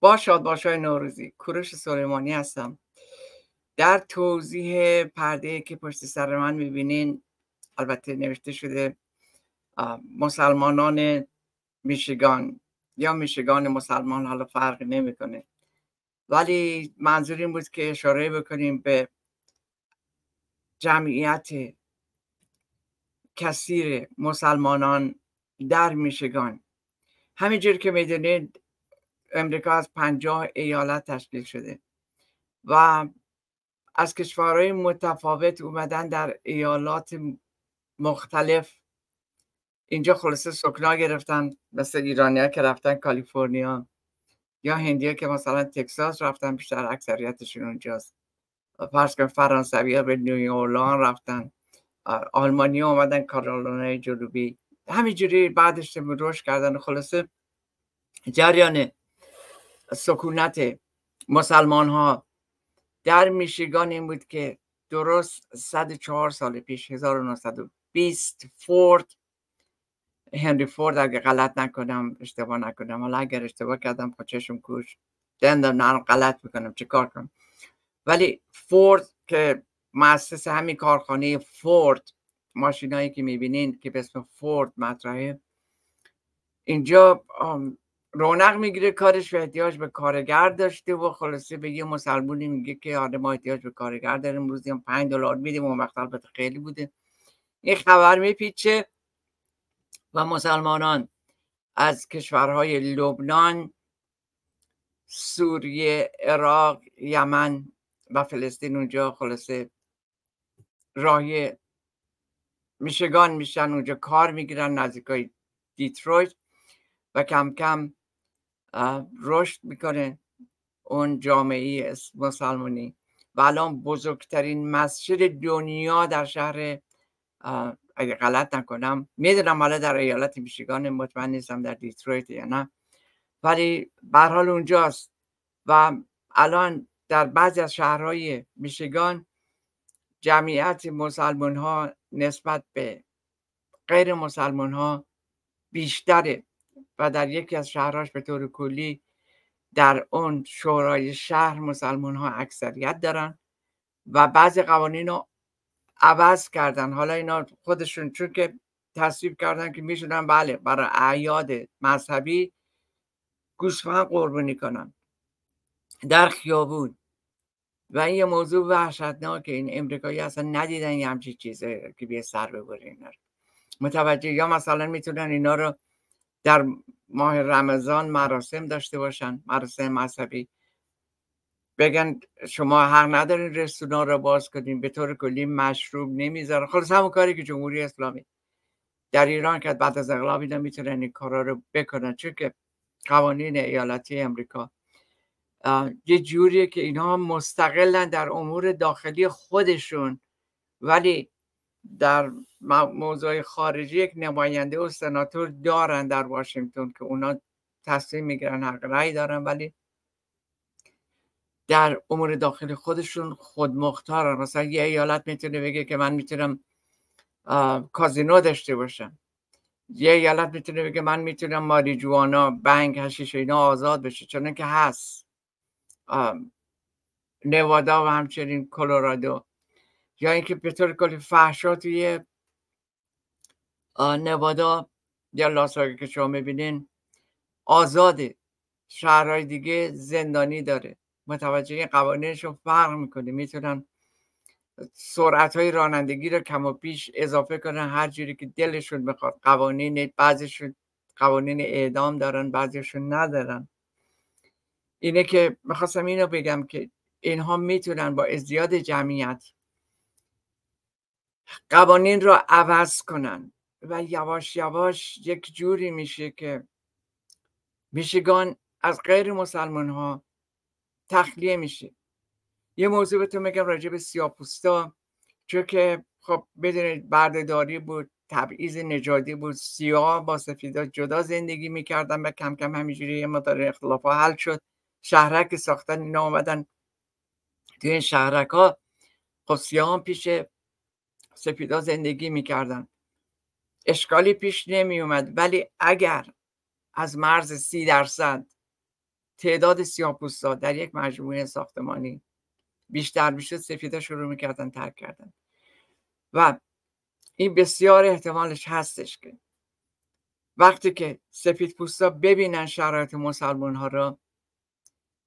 با باشای نوروزی کوروش سلیمانی هستم در توضیح پرده که پشت سر من میبینین البته نوشته شده مسلمانان میشگان یا میشگان مسلمان حالا فرق نمیکنه ولی منظور این بود که اشاره بکنیم به جمعیت کثیر مسلمانان در میشگان همینجور که میدونید امریکا از پنجاه ایالت تشکیل شده و از کشورهای متفاوت اومدن در ایالات مختلف اینجا خلاصه سکنا گرفتن مثل ایرانیا که رفتن کالیفرنیا یا هندیا که مثلا تکساس رفتن بیشتر اکثریتشون اونجاست فرض کن فرانسوی به نیویورلان رفتن آلمانی اومدن کارولینای جنوبی همینجوری بعدش روش کردن خلاصه جریان سکونت مسلمان ها در میشیگان این بود که درست 104 سال پیش 1920 فورد هنری فورد اگه غلط نکنم اشتباه نکنم حالا اگر اشتباه کردم با خب چشم کوش دندم نرم غلط میکنم کار کنم ولی فورد که مؤسس همین کارخانه فورد ماشینایی که میبینین که به اسم فورد مطرحه اینجا رونق میگیره کارش و احتیاج به کارگر داشته و خلاصه به یه مسلمونی میگه که آره ما احتیاج به کارگر داریم روزی هم پنج دلار میدیم و وقت خیلی بوده این خبر میپیچه و مسلمانان از کشورهای لبنان سوریه عراق یمن و فلسطین اونجا خلاصه راهی میشگان میشن اونجا کار میگیرن نزدیکای دیترویت و کم کم رشد میکنه اون جامعه مسلمانی و الان بزرگترین مسجد دنیا در شهر اگه غلط نکنم میدونم حالا در ایالت میشیگان مطمئن نیستم در دیترویت یا نه ولی حال اونجاست و الان در بعضی از شهرهای میشیگان جمعیت مسلمان ها نسبت به غیر مسلمان ها بیشتره و در یکی از شهرهاش به طور کلی در اون شورای شهر مسلمان ها اکثریت دارن و بعضی قوانین رو عوض کردن حالا اینا خودشون چون که تصویب کردن که میشدن بله برای اعیاد مذهبی گوسفند قربونی کنن در خیابون و این یه موضوع وحشتناکه این امریکایی اصلا ندیدن یه همچی چیزه که بیه سر ببره اینا متوجه یا مثلا میتونن اینا رو در ماه رمضان مراسم داشته باشن مراسم مذهبی بگن شما حق ندارین رستوران رو باز کنین به طور کلی مشروب نمیذارن خلاص همون کاری که جمهوری اسلامی در ایران که بعد از انقلاب اینا میتونن این کارا رو بکنن چون که قوانین ایالتی امریکا یه جوریه که اینها مستقلن در امور داخلی خودشون ولی در موضوع خارجی یک نماینده و سناتور دارن در واشنگتن که اونا تصمیم میگیرن حق رأی دارن ولی در امور داخل خودشون خود مختارن مثلا یه ایالت میتونه بگه که من میتونم کازینو داشته باشم یه ایالت میتونه بگه من میتونم جوانا بنگ هشیش اینا آزاد بشه چون که هست نوادا و همچنین کلورادو یا اینکه به طور کلی فحشا توی نوادا یا لاساگی که شما میبینین آزاده شهرهای دیگه زندانی داره متوجه این رو فرق میکنه میتونن سرعت های رانندگی رو کم و پیش اضافه کنن هر جوری که دلشون بخواد قوانین بعضیشون قوانین اعدام دارن بعضیشون ندارن اینه که میخواستم اینو بگم که اینها میتونن با ازدیاد جمعیت قوانین را عوض کنن و یواش یواش یک جوری میشه که میشیگان از غیر مسلمان ها تخلیه میشه یه موضوع به تو میگم راجع به سیاپوستا چون که خب بدونید بردهداری بود تبعیض نجادی بود سیاه با سفیدا جدا زندگی میکردن و کم کم همینجوری یه مقدار اخلاف ها حل شد شهرک ساختن اینا آمدن تو این شهرک ها خب سیاه هم پیش سپیدا زندگی میکردن اشکالی پیش نمی اومد ولی اگر از مرز سی درصد تعداد سیاه‌پوستا در یک مجموعه ساختمانی بیشتر میشد سفیدا شروع میکردن ترک کردن و این بسیار احتمالش هستش که وقتی که سفید پوستا ببینن شرایط مسلمان ها را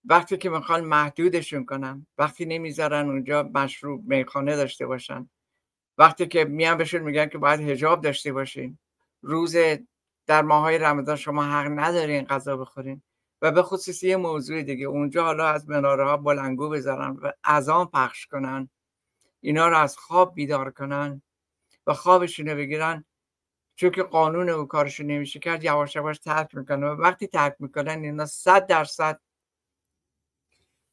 وقتی که میخوان محدودشون کنن وقتی نمیذارن اونجا مشروب میخانه داشته باشن وقتی که میان بهشون میگن که باید هجاب داشته باشین روز در ماهای رمضان شما حق ندارین غذا بخورین و به خصوص یه موضوع دیگه اونجا حالا از مناره ها بلنگو بذارن و اذان پخش کنن اینا رو از خواب بیدار کنن و خوابشون رو بگیرن چون که قانون او کارشون نمیشه کرد یواش یواش ترک میکنن و وقتی ترک میکنن اینا صد درصد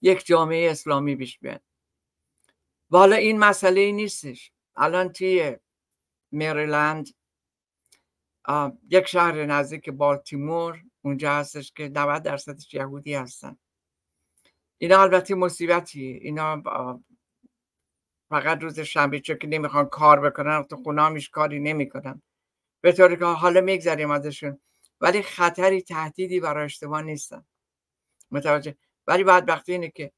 یک جامعه اسلامی پیش بیان و این مسئله نیستش الان توی مریلند یک شهر نزدیک بالتیمور اونجا هستش که 90 درصدش یهودی هستن اینا البته مصیبتی اینا فقط روز شنبه چون که نمیخوان کار بکنن تو خونه کاری نمیکنن به طوری که حالا میگذریم ازشون ولی خطری تهدیدی برای اجتماع نیستن متوجه ولی بعد وقتی اینه که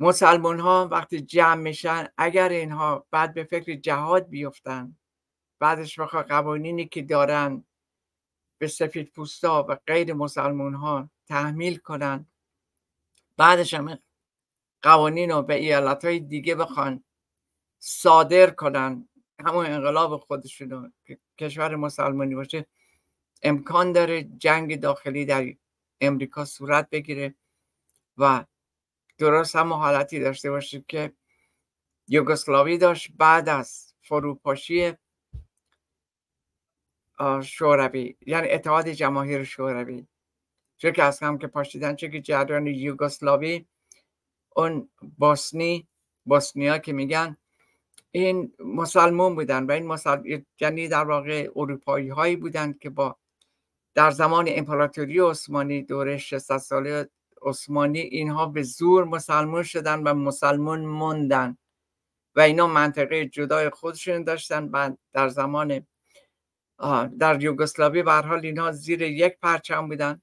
مسلمان ها وقتی جمع میشن اگر اینها بعد به فکر جهاد بیفتن بعدش بخواه قوانینی که دارن به سفید پوستا و غیر مسلمان ها تحمیل کنن بعدش هم قوانین رو به ایالت های دیگه بخوان صادر کنن همون انقلاب خودشون که کشور مسلمانی باشه امکان داره جنگ داخلی در امریکا صورت بگیره و درست هم حالتی داشته باشیم که یوگسلاوی داشت بعد از فروپاشی شوروی یعنی اتحاد جماهیر شوروی چه که از هم که پاشیدن چه که جریان یوگسلاوی اون باسنی بوسنیا که میگن این مسلمون بودن و این مسلمان یعنی در واقع اروپایی هایی بودند که با در زمان امپراتوری عثمانی دوره 600 ساله عثمانی اینها به زور مسلمان شدن و مسلمان موندن و اینا منطقه جدای خودشون داشتن و در زمان در یوگسلاوی به حال اینها زیر یک پرچم بودن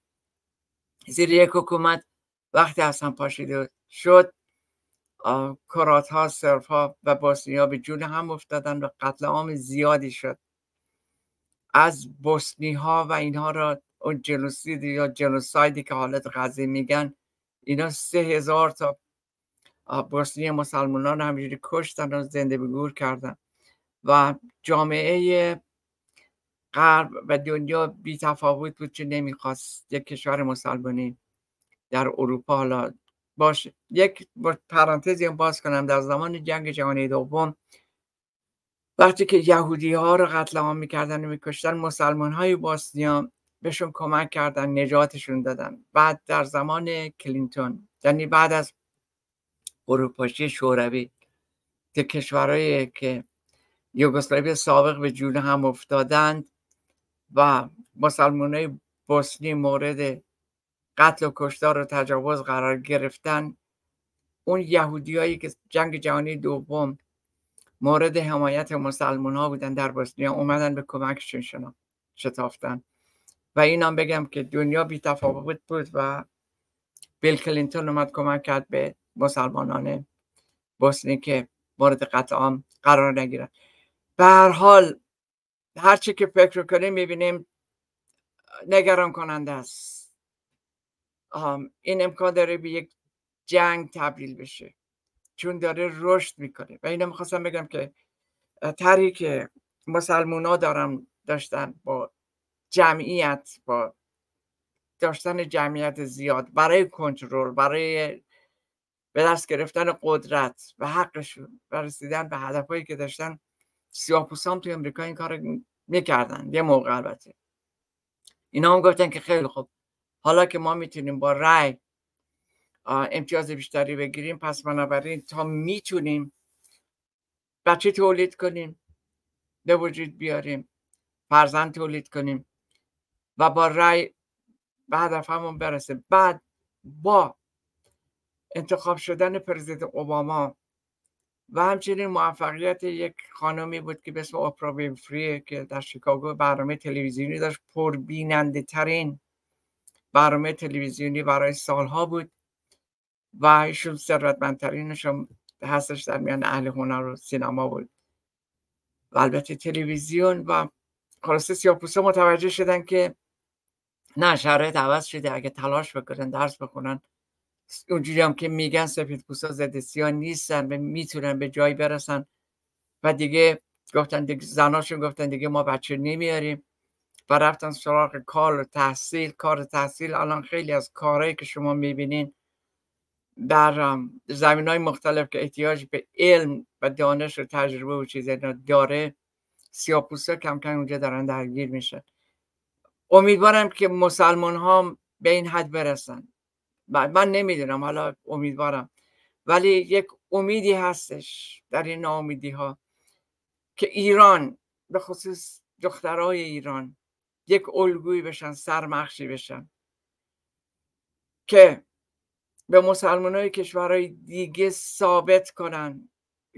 زیر یک حکومت وقتی اصلا پاشیده شد کرات ها سرف ها و بوسنیا به جون هم افتادن و قتل عام زیادی شد از بوسنی ها و اینها را اون جنوسید یا جنوسایدی که حالت غزه میگن اینا سه هزار تا بوسنی مسلمانان همجوری کشتن و زنده به کردن و جامعه غرب و دنیا بی تفاوت بود که نمیخواست یک کشور مسلمانی در اروپا حالا باشه یک پرانتزی هم باز کنم در زمان جنگ جهانی دوم وقتی که یهودی ها رو قتل عام میکردن و میکشتن مسلمان های بهشون کمک کردن نجاتشون دادن بعد در زمان کلینتون یعنی بعد از اروپاشی شوروی که کشورهایی که یوگسلاوی سابق به جون هم افتادند و های بوسنی مورد قتل و کشتار و تجاوز قرار گرفتن اون یهودیایی که جنگ جهانی دوم مورد حمایت مسلمان ها بودن در بوسنی اومدن به کمکشون شنا شتافتن و اینم بگم که دنیا بی تفاوت بود و بیل کلینتون اومد کمک کرد به مسلمانان بوسنی که مورد قطع قرار نگیرن به هر حال هر چی که فکر کنیم میبینیم نگران کننده است این امکان داره به یک جنگ تبدیل بشه چون داره رشد میکنه و اینا میخواستم بگم که طرحی که مسلمونا دارم داشتن با جمعیت با داشتن جمعیت زیاد برای کنترل برای به دست گرفتن قدرت و حقش و رسیدن به هدفهایی که داشتن سیاپوسام توی امریکا این کار میکردن یه موقع البته اینا هم گفتن که خیلی خوب حالا که ما میتونیم با رأی امتیاز بیشتری بگیریم پس بنابراین تا میتونیم بچه تولید کنیم به وجود بیاریم فرزند تولید کنیم و با رأی به هدف همون برسه بعد با انتخاب شدن پرزیدنت اوباما و همچنین موفقیت یک خانمی بود که به اسم اپرا وینفری که در شیکاگو برنامه تلویزیونی داشت پربیننده ترین برنامه تلویزیونی برای سالها بود و ایشون ثروتمندترینشون هستش در میان اهل هنر و سینما بود و البته تلویزیون و خلاصه سیاپوسه متوجه شدن که نه شرایط عوض شده اگه تلاش بکنن درس بکنن اونجوری هم که میگن سفید پوستا زده سیاه نیستن و میتونن به جایی برسن و دیگه گفتن دیگه زناشون گفتن دیگه ما بچه نمیاریم و رفتن سراغ کار و تحصیل کار تحصیل الان خیلی از کارهایی که شما میبینین در زمین های مختلف که احتیاج به علم و دانش و تجربه و چیز داره سیاپوستا کم کم اونجا دارن درگیر میشه. امیدوارم که مسلمان ها به این حد برسن من نمیدونم حالا امیدوارم ولی یک امیدی هستش در این ناامیدی ها که ایران به خصوص دخترای ایران یک الگویی بشن سرمخشی بشن که به مسلمان های کشورهای دیگه ثابت کنن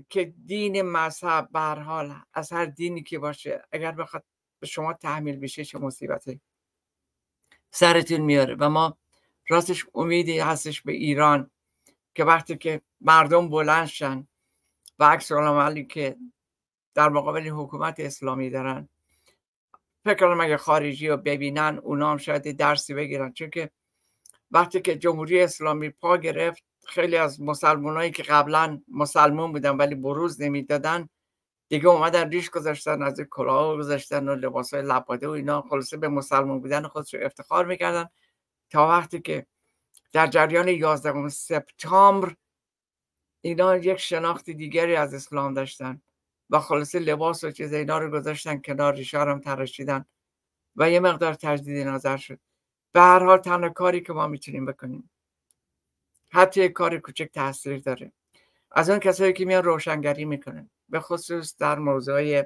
که دین مذهب به حال از هر دینی که باشه اگر بخواد به شما تحمیل بشه چه مصیبته سرتون میاره و ما راستش امیدی هستش به ایران که وقتی که مردم بلند شن و عکس که در مقابل حکومت اسلامی دارن فکر کنم اگه خارجی رو ببینن اونا هم شاید درسی بگیرن چون که وقتی که جمهوری اسلامی پا گرفت خیلی از مسلمانایی که قبلا مسلمان بودن ولی بروز نمیدادن دیگه اومدن ریش گذاشتن از کلاه گذاشتن و لباس های لباده و اینا خلاصه به مسلمان بودن رو افتخار میکردن تا وقتی که در جریان 11 سپتامبر اینا یک شناخت دیگری از اسلام داشتن و خلاصه لباس و چیز اینا رو گذاشتن کنار ریشه هم تراشیدن و یه مقدار تجدید نظر شد به هر حال تنها کاری که ما میتونیم بکنیم حتی یه کار کوچک تاثیر داره از اون کسایی که میان روشنگری میکنن به خصوص در موضوع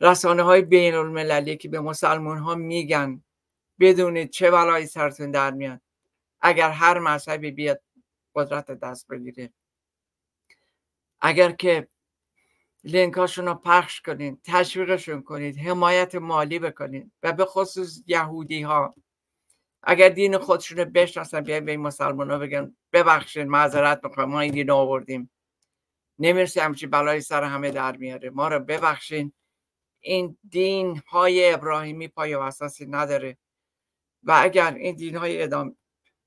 رسانه های بین المللی که به مسلمان ها میگن بدونید چه بلایی سرتون در میاد اگر هر مذهبی بیاد قدرت دست بگیره اگر که هاشون رو پخش کنید تشویقشون کنید حمایت مالی بکنید و به خصوص یهودی ها اگر دین خودشون رو بشناسن بیاین به این مسلمان ها بگن ببخشین معذرت میخوام ما این دین آوردیم نمیرسی همچی بلای سر همه در میاره ما رو ببخشین این دین های ابراهیمی پای و اساسی نداره و اگر این دین های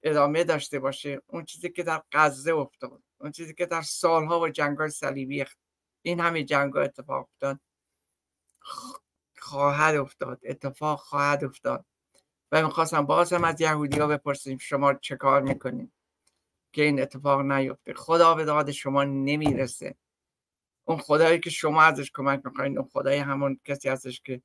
ادامه داشته باشه اون چیزی که در غزه افتاد اون چیزی که در سالها و های صلیبی این همه جنگا اتفاق افتاد خواهد افتاد اتفاق خواهد افتاد و میخواستم باز هم از یهودی ها بپرسیم شما چه کار میکنیم که این اتفاق نیفته خدا به داد شما نمیرسه اون خدایی که شما ازش کمک میخواین اون خدای همون کسی ازش که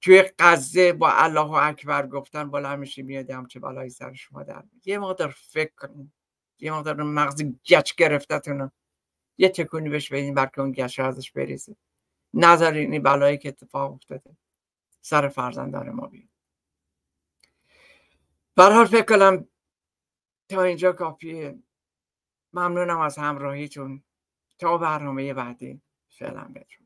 توی قزه با الله و اکبر گفتن بالا همیشه میاد چه بلایی سر شما در یه مقدار فکر کنیم یه مقدار مغز گچ گرفتتون یه تکونی بهش بدین برکه اون گچ ازش بریزه نظر این بلایی که اتفاق افتاده سر فرزندان ما بیاد برحال فکر کنم تا اینجا کافیه ممنونم از همراهیتون تا برنامه بعدی فعلا بدرون